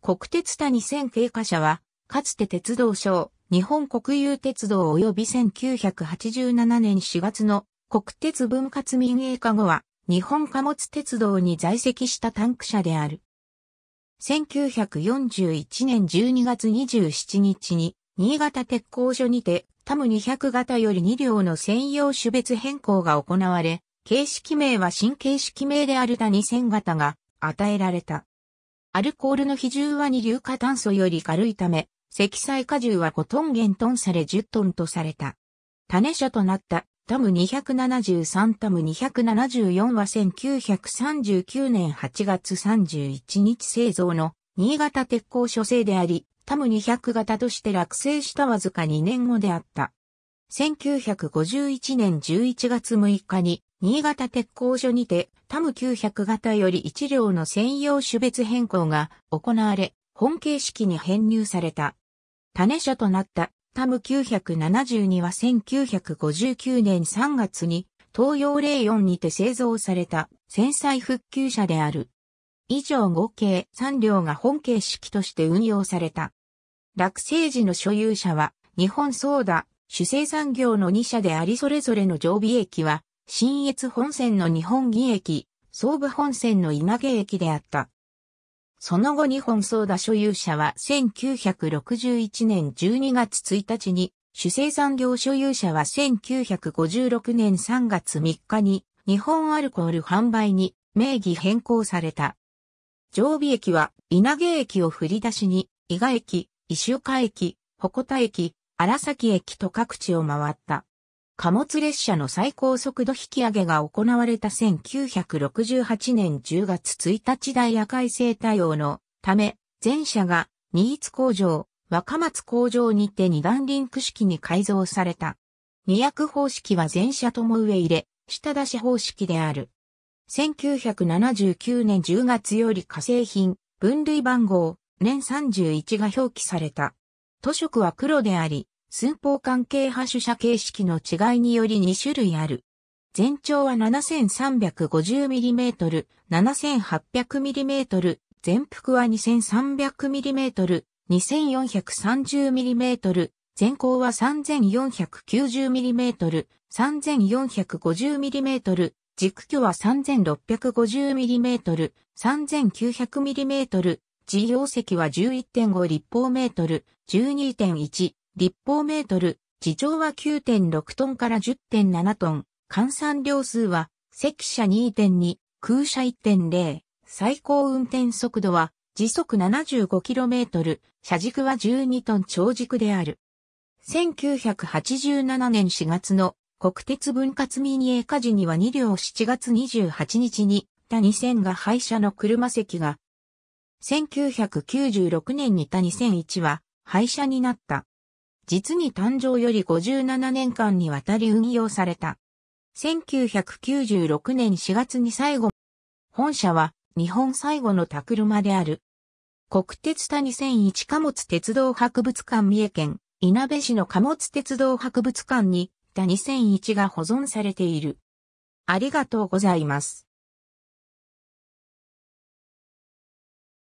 国鉄谷線経過者は、かつて鉄道省、日本国有鉄道及び1987年4月の国鉄分割民営化後は、日本貨物鉄道に在籍したタンク車である。1941年12月27日に、新潟鉄工所にて、タム200型より2両の専用種別変更が行われ、形式名は新形式名である谷線0 0 0型が与えられた。アルコールの比重は二硫化炭素より軽いため、積載荷重は5トン減トンされ10トンとされた。種車となったタム273タム274は1939年8月31日製造の新潟鉄鋼所製であり、タム200型として落成したわずか2年後であった。1951年11月6日に新潟鉄工所にて、タム900型より1両の専用種別変更が行われ、本形式に編入された。種車となったタム972は1959年3月に東洋04にて製造された戦災復旧車である。以上合計3両が本形式として運用された。落成時の所有者は日本ソーダ、主成産業の2社でありそれぞれの常備駅は新越本線の日本儀駅、総武本線の稲毛駅であった。その後日本総田所有者は1961年12月1日に、主生産業所有者は1956年3月3日に日本アルコール販売に名義変更された。常備駅は稲毛駅を振り出しに、伊賀駅、石岡駅、鉾田駅、荒崎駅と各地を回った。貨物列車の最高速度引き上げが行われた1968年10月1日大赤い生対応のため、全車が新津工場、若松工場にて二段リンク式に改造された。二役方式は全車とも上入れ、下出し方式である。1979年10月より化成品、分類番号、年31が表記された。塗色は黒であり、寸法関係派主者形式の違いにより2種類ある。全長は 7350mm、7800mm、全幅は 2300mm、2430mm、全高は 3490mm、3450mm、軸距は 3650mm、3900mm、事業石は11.5立方メートル、12.1立方メートル、地上は9.6トンから10.7トン、換算量数は、積車2.2、空車1.0、最高運転速度は、時速 75km、車軸は12トン長軸である。1987年4月の国鉄分割民営化時には2両7月28日に他2000が廃車の車席が、1996年に他2001は廃車になった。実に誕生より57年間にわたり運用された。1996年4月に最後、本社は日本最後のタ車である。国鉄田2001貨物鉄道博物館三重県、いなべ市の貨物鉄道博物館に、田2001が保存されている。ありがとうございます。